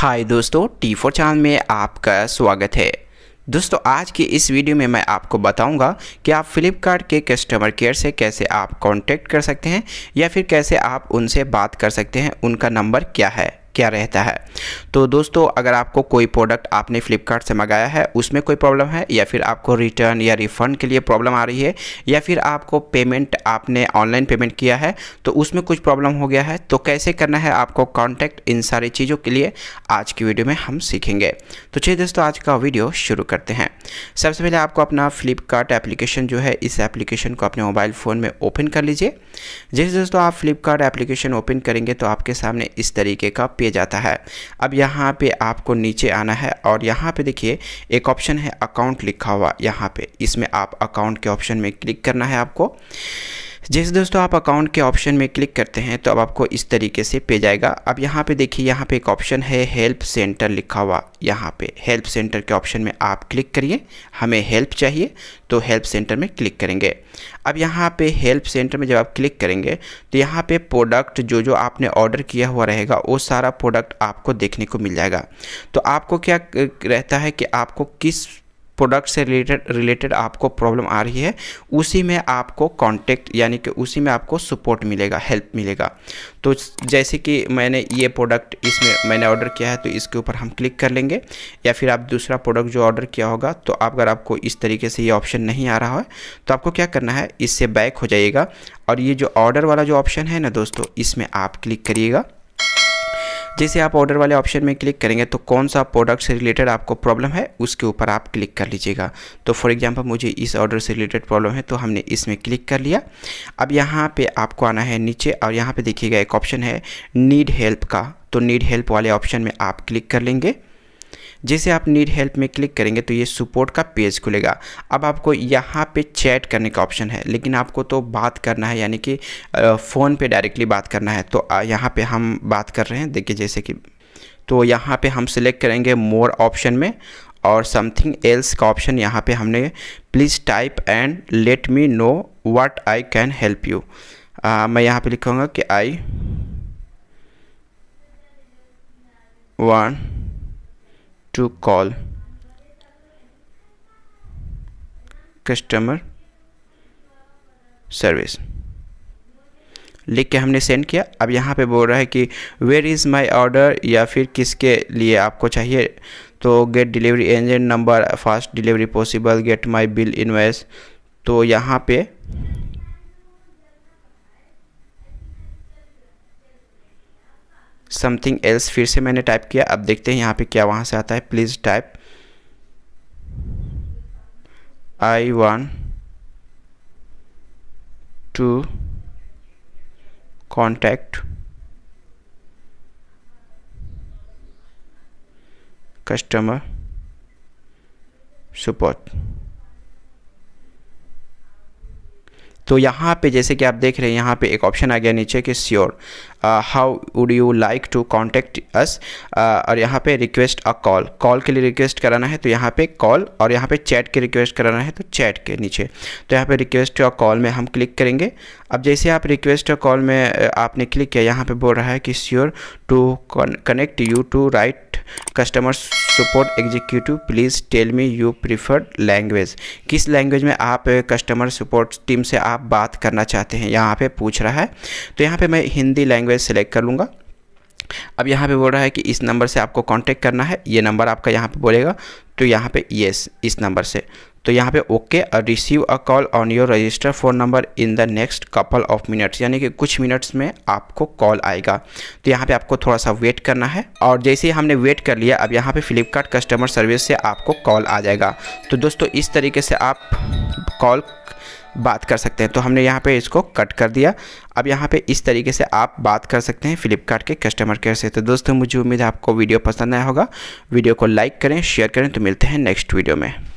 हाय दोस्तों T four channel में आपका स्वागत है दोस्तों आज की इस वीडियो में मैं आपको बताऊंगा कि आप फ्लिपकार्ट के कस्टमर केयर से कैसे आप कांटेक्ट कर सकते हैं या फिर कैसे आप उनसे बात कर सकते हैं उनका नंबर क्या है क्या रहता है तो दोस्तों अगर आपको कोई प्रोडक्ट आपने फ्लिपकार्ट से मंगाया है उसमें कोई प्रॉब्लम है या फिर आपको रिटर्न या रिफ़ंड के लिए प्रॉब्लम आ रही है या फिर आपको पेमेंट आपने ऑनलाइन पेमेंट किया है तो उसमें कुछ प्रॉब्लम हो गया है तो कैसे करना है आपको कॉन्टैक्ट इन सारी चीज़ों के लिए आज की वीडियो में हम सीखेंगे तो चलिए दोस्तों आज का वीडियो शुरू करते हैं सबसे पहले आपको अपना फ्लिपकार्ट एप्लीकेशन जो है इस एप्लीकेशन को अपने मोबाइल फ़ोन में ओपन कर लीजिए जैसे दोस्तों आप फ्लिपकार्ट एप्लीकेशन ओपन करेंगे तो आपके सामने इस तरीके का पे जाता है अब यहाँ पे आपको नीचे आना है और यहाँ पे देखिए एक ऑप्शन है अकाउंट लिखा हुआ यहाँ पे इसमें आप अकाउंट के ऑप्शन में क्लिक करना है आपको जैसे दोस्तों आप अकाउंट के ऑप्शन में क्लिक करते हैं तो अब आपको इस तरीके से पे जाएगा अब यहाँ पे देखिए यहाँ पे एक ऑप्शन है हेल्प सेंटर लिखा हुआ यहाँ पे हेल्प सेंटर के ऑप्शन में आप क्लिक करिए हमें हेल्प चाहिए तो हेल्प सेंटर में क्लिक करेंगे अब यहाँ पे हेल्प सेंटर में जब आप क्लिक करेंगे तो यहाँ पे प्रोडक्ट जो जो आपने ऑर्डर किया हुआ रहेगा वो सारा प्रोडक्ट आपको देखने को मिल जाएगा तो आपको क्या रहता है कि आपको किस प्रोडक्ट से रिलेटेड रिलेटेड आपको प्रॉब्लम आ रही है उसी में आपको कॉन्टेक्ट यानी कि उसी में आपको सपोर्ट मिलेगा हेल्प मिलेगा तो जैसे कि मैंने ये प्रोडक्ट इसमें मैंने ऑर्डर किया है तो इसके ऊपर हम क्लिक कर लेंगे या फिर आप दूसरा प्रोडक्ट जो ऑर्डर किया होगा तो आप अगर आपको इस तरीके से ये ऑप्शन नहीं आ रहा है तो आपको क्या करना है इससे बैक हो जाइएगा और ये जो ऑर्डर वाला जो ऑप्शन है ना दोस्तों इसमें आप क्लिक करिएगा जैसे आप ऑर्डर वाले ऑप्शन में क्लिक करेंगे तो कौन सा प्रोडक्ट से रिलेटेड आपको प्रॉब्लम है उसके ऊपर आप क्लिक कर लीजिएगा तो फॉर एग्जांपल मुझे इस ऑर्डर से रिलेटेड प्रॉब्लम है तो हमने इसमें क्लिक कर लिया अब यहाँ पर आपको आना है नीचे और यहाँ पर देखिएगा एक ऑप्शन है नीड हेल्प का तो नीड हेल्प वाले ऑप्शन में आप क्लिक कर लेंगे जैसे आप नीड हेल्प में क्लिक करेंगे तो ये सपोर्ट का पेज खुलेगा अब आपको यहाँ पे चैट करने का ऑप्शन है लेकिन आपको तो बात करना है यानी कि फ़ोन पे डायरेक्टली बात करना है तो यहाँ पे हम बात कर रहे हैं देखिए जैसे कि तो यहाँ पे हम सिलेक्ट करेंगे मोर ऑप्शन में और समथिंग एल्स का ऑप्शन यहाँ पर हमने please type and let me know what I can help you मैं यहाँ पर लिखूँगा कि I want to call customer service लिख के हमने सेंड किया अब यहाँ पे बोल रहा है कि वेयर इज़ माई ऑर्डर या फिर किसके लिए आपको चाहिए तो get delivery agent number fast delivery possible get my bill invest तो यहाँ पे समथिंग एल्स फिर से मैंने टाइप किया अब देखते हैं यहाँ पे क्या वहाँ से आता है please type I want to contact customer support तो यहाँ पे जैसे कि आप देख रहे हैं यहाँ पे एक ऑप्शन आ गया नीचे कि sure how would you like to contact us और यहाँ पे रिक्वेस्ट अ कॉल कॉल के लिए रिक्वेस्ट कराना है तो यहाँ पे कॉल और यहाँ पे चैट के रिक्वेस्ट कराना है तो चैट के नीचे तो यहाँ पे रिक्वेस्ट अ कॉल में हम क्लिक करेंगे अब जैसे आप रिक्वेस्ट अ कॉल में uh, आपने क्लिक किया यहाँ पे बोल रहा है कि sure to connect you to right customer support executive please tell me you preferred language किस लैंग्वेज में आप कस्टमर सपोर्ट टीम से आप बात करना चाहते हैं यहाँ पे पूछ रहा है तो यहाँ पे मैं हिंदी लैंग्वेज डिवाइस सेलेक्ट कर लूँगा अब यहाँ पे बोल रहा है कि इस नंबर से आपको कांटेक्ट करना है ये नंबर आपका यहाँ पे बोलेगा तो यहाँ पे यस इस नंबर से तो यहाँ पे ओके और receive a call on your register phone number in the next couple of minutes यानी कि कुछ मिनट्स में आपको कॉल आएगा तो यहाँ पे आपको थोड़ा सा वेट करना है और जैसे ही हमने वेट कर लिया अब यहाँ पे फ्लिपकार्ट कस्टमर सर्विस से आपको कॉल आ जाएगा तो दोस्तों इस तरीके से आप कॉल बात कर सकते हैं तो हमने यहाँ पे इसको कट कर दिया अब यहाँ पे इस तरीके से आप बात कर सकते हैं फ्लिपकार्ट के कस्टमर केयर से तो दोस्तों मुझे उम्मीद है आपको वीडियो पसंद आया होगा वीडियो को लाइक करें शेयर करें तो मिलते हैं नेक्स्ट वीडियो में